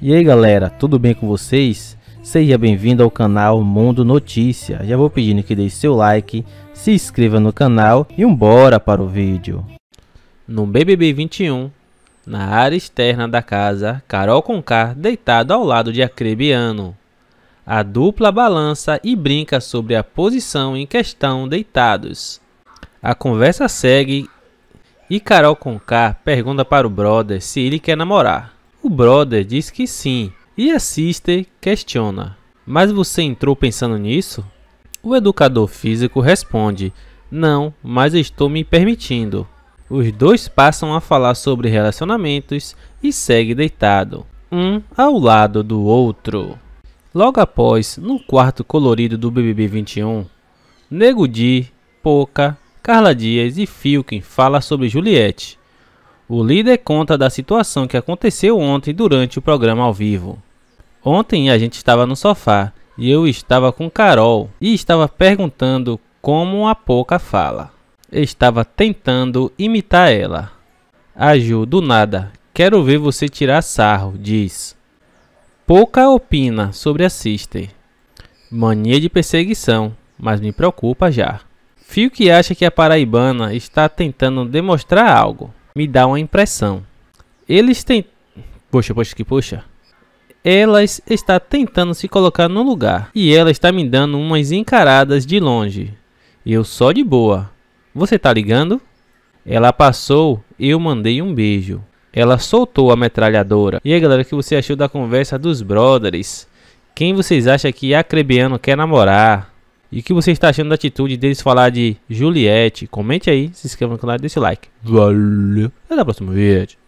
E aí galera, tudo bem com vocês? Seja bem-vindo ao canal Mundo Notícia. Já vou pedindo que deixe seu like, se inscreva no canal e um bora para o vídeo. No BBB 21, na área externa da casa, Carol Conká deitado ao lado de Acrebiano. A dupla balança e brinca sobre a posição em questão deitados. A conversa segue e Carol Conká pergunta para o brother se ele quer namorar. O brother diz que sim e a sister questiona: Mas você entrou pensando nisso? O educador físico responde: Não, mas estou me permitindo. Os dois passam a falar sobre relacionamentos e segue deitado, um ao lado do outro. Logo após, no quarto colorido do BBB 21, Nego Di, Poca, Carla Dias e Filkin falam sobre Juliette, o líder conta da situação que aconteceu ontem durante o programa ao vivo. Ontem a gente estava no sofá e eu estava com Carol e estava perguntando como a Poca fala. estava tentando imitar ela. Ju, do nada, quero ver você tirar sarro, diz. Pouca opina sobre a Sister. Mania de perseguição, mas me preocupa já. Fio que acha que a paraibana está tentando demonstrar algo me dá uma impressão. Eles têm. Poxa, poxa, que poxa. Ela está tentando se colocar no lugar. E ela está me dando umas encaradas de longe. eu só de boa. Você tá ligando? Ela passou, eu mandei um beijo. Ela soltou a metralhadora. E aí, galera, o que você achou da conversa dos brothers? Quem vocês acham que acrebiano quer namorar? E o que você está achando da atitude deles falar de Juliette? Comente aí, se inscreva no canal e deixe like. Valeu. Até o próximo vídeo.